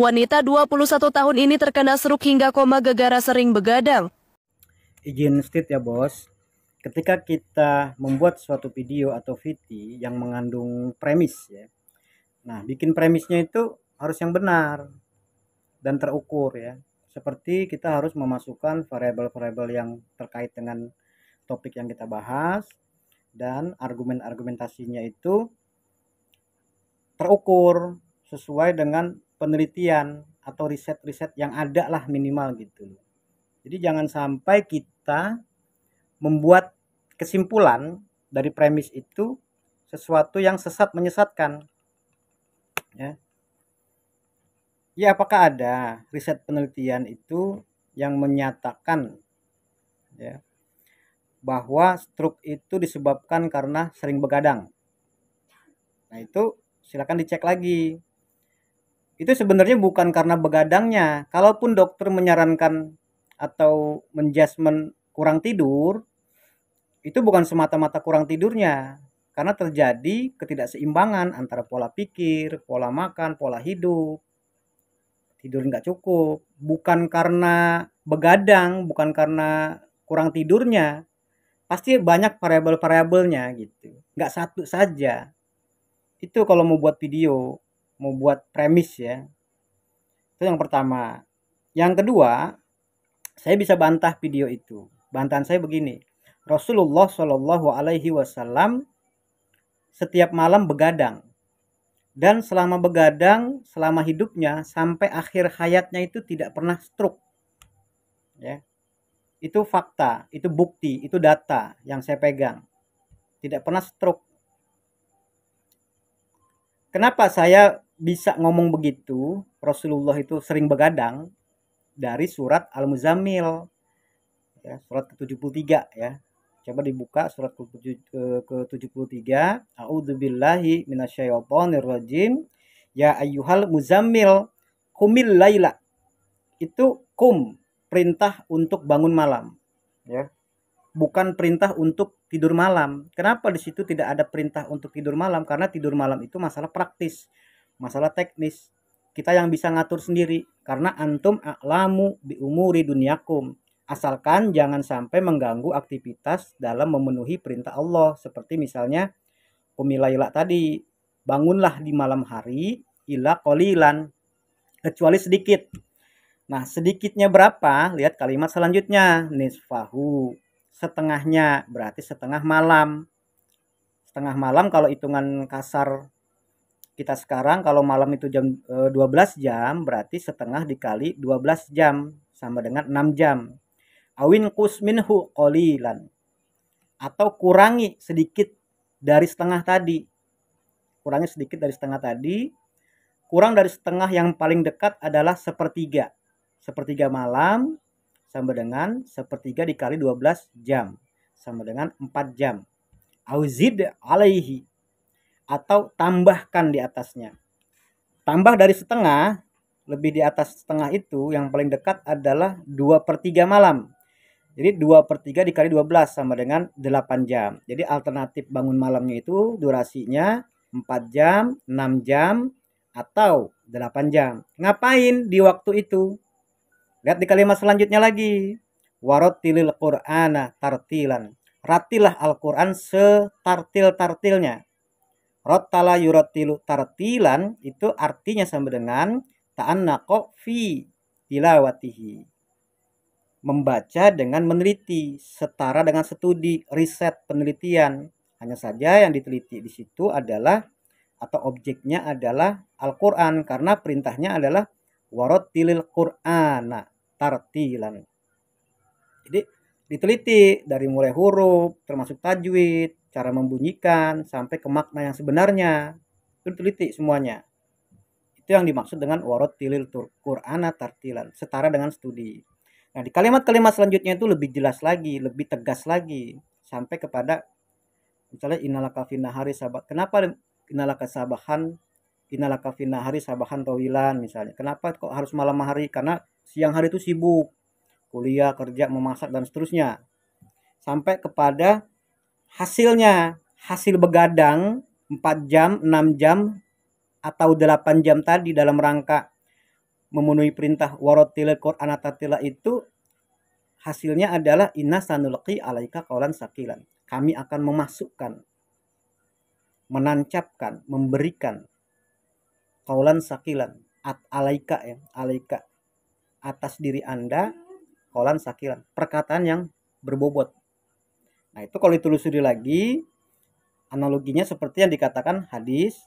Wanita 21 tahun ini terkena seruk hingga koma gegara sering begadang. Izin stit ya bos, ketika kita membuat suatu video atau VT yang mengandung premis ya. Nah, bikin premisnya itu harus yang benar dan terukur ya. Seperti kita harus memasukkan variabel-variabel yang terkait dengan topik yang kita bahas dan argumen-argumentasinya itu terukur sesuai dengan penelitian atau riset-riset yang ada lah minimal gitu. Jadi jangan sampai kita membuat kesimpulan dari premis itu sesuatu yang sesat menyesatkan. Ya. Ya apakah ada riset penelitian itu yang menyatakan ya bahwa stroke itu disebabkan karena sering begadang. Nah, itu silakan dicek lagi itu sebenarnya bukan karena begadangnya. Kalaupun dokter menyarankan atau menjasmen kurang tidur, itu bukan semata-mata kurang tidurnya, karena terjadi ketidakseimbangan antara pola pikir, pola makan, pola hidup. Tidur nggak cukup, bukan karena begadang, bukan karena kurang tidurnya, pasti banyak variabel-variabelnya gitu, nggak satu saja. Itu kalau mau buat video, mau buat premis ya. Itu yang pertama. Yang kedua, saya bisa bantah video itu. Bantahan saya begini. Rasulullah Shallallahu Alaihi Wasallam setiap malam begadang dan selama begadang selama hidupnya sampai akhir hayatnya itu tidak pernah stroke ya itu fakta itu bukti itu data yang saya pegang tidak pernah stroke kenapa saya bisa ngomong begitu Rasulullah itu sering begadang dari surat al muzamil ya, surat ke-73 ya. Coba dibuka surat ke-73 eh, A'udzubillahi minasyaitonirrajim ya ayyuhal muzammil kumil laila itu kum perintah untuk bangun malam ya bukan perintah untuk tidur malam kenapa di situ tidak ada perintah untuk tidur malam karena tidur malam itu masalah praktis masalah teknis kita yang bisa ngatur sendiri karena antum aklamu bi umuri dunyakum asalkan jangan sampai mengganggu aktivitas dalam memenuhi perintah Allah seperti misalnya umilaila tadi bangunlah di malam hari ila kolilan kecuali sedikit nah sedikitnya berapa lihat kalimat selanjutnya nisfahu setengahnya berarti setengah malam setengah malam kalau hitungan kasar kita sekarang kalau malam itu jam e, eh, 12 jam berarti setengah dikali 12 jam sama dengan 6 jam. Awin kusminhu kolilan Atau kurangi sedikit dari setengah tadi. Kurangi sedikit dari setengah tadi. Kurang dari setengah yang paling dekat adalah sepertiga. Sepertiga malam sama dengan sepertiga dikali 12 jam sama dengan 4 jam. Auzid alaihi atau tambahkan di atasnya. Tambah dari setengah, lebih di atas setengah itu yang paling dekat adalah 2 per 3 malam. Jadi 2 per 3 dikali 12 sama dengan 8 jam. Jadi alternatif bangun malamnya itu durasinya 4 jam, 6 jam, atau 8 jam. Ngapain di waktu itu? Lihat di kalimat selanjutnya lagi. Warotilil Qur'ana tartilan. Ratilah Al-Quran setartil-tartilnya. Rotala yurotilu tartilan itu artinya sama dengan ta'anna fi tilawatihi. Membaca dengan meneliti, setara dengan studi, riset, penelitian. Hanya saja yang diteliti di situ adalah atau objeknya adalah Al-Qur'an karena perintahnya adalah warotilil Qur'ana tartilan. Jadi diteliti dari mulai huruf termasuk tajwid, cara membunyikan sampai ke makna yang sebenarnya itu teliti semuanya itu yang dimaksud dengan warot tilil tur Qur'ana tartilan setara dengan studi nah di kalimat-kalimat selanjutnya itu lebih jelas lagi lebih tegas lagi sampai kepada misalnya inalaka hari sabah kenapa inalaka sabahan inalaka hari sabahan tawilan misalnya kenapa kok harus malam hari karena siang hari itu sibuk kuliah kerja memasak dan seterusnya sampai kepada hasilnya hasil begadang 4 jam, 6 jam atau 8 jam tadi dalam rangka memenuhi perintah warotil Quran atatila itu hasilnya adalah inna sanulqi alaika kaulan sakilan. Kami akan memasukkan, menancapkan, memberikan kaulan sakilan at alaika ya, alaika atas diri Anda kaulan sakilan, perkataan yang berbobot Nah, itu kalau ditelusuri lagi analoginya seperti yang dikatakan hadis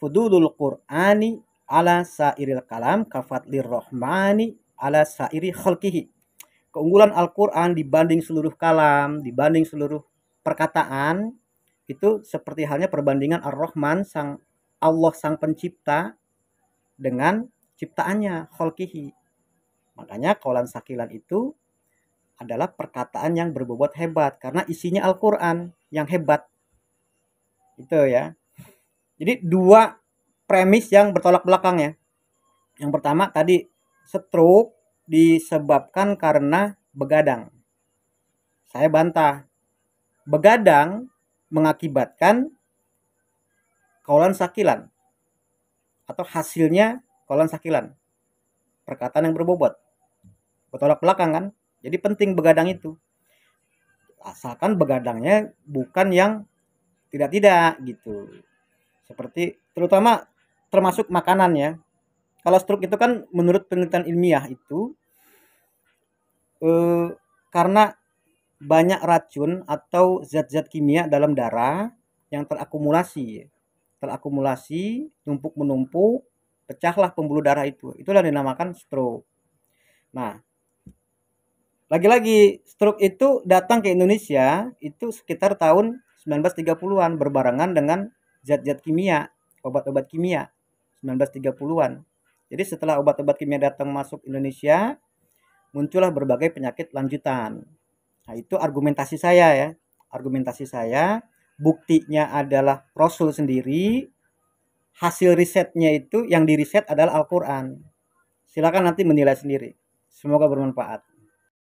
Fudulul Qur'ani ala sairil kalam kafatlir rohmani ala sairi khalkihi Keunggulan Al-Qur'an dibanding seluruh kalam, dibanding seluruh perkataan itu seperti halnya perbandingan Ar-Rahman sang Allah sang pencipta dengan ciptaannya khalkihi Makanya kaulan sakilan itu adalah perkataan yang berbobot hebat karena isinya Al-Qur'an yang hebat. Itu ya. Jadi dua premis yang bertolak belakang ya. Yang pertama tadi stroke disebabkan karena begadang. Saya bantah. Begadang mengakibatkan kolon sakilan atau hasilnya kolon sakilan. Perkataan yang berbobot. Bertolak belakang kan? Jadi penting begadang itu. Asalkan begadangnya bukan yang tidak-tidak gitu. Seperti terutama termasuk makanan ya. Kalau stroke itu kan menurut penelitian ilmiah itu eh, karena banyak racun atau zat-zat kimia dalam darah yang terakumulasi. Terakumulasi, numpuk-menumpuk, pecahlah pembuluh darah itu. Itulah dinamakan stroke. Nah, lagi-lagi stroke itu datang ke Indonesia itu sekitar tahun 1930-an berbarengan dengan zat-zat kimia, obat-obat kimia 1930-an. Jadi setelah obat-obat kimia datang masuk Indonesia, muncullah berbagai penyakit lanjutan. Nah, itu argumentasi saya ya. Argumentasi saya buktinya adalah Rasul sendiri hasil risetnya itu yang diriset adalah Al-Qur'an. Silakan nanti menilai sendiri. Semoga bermanfaat.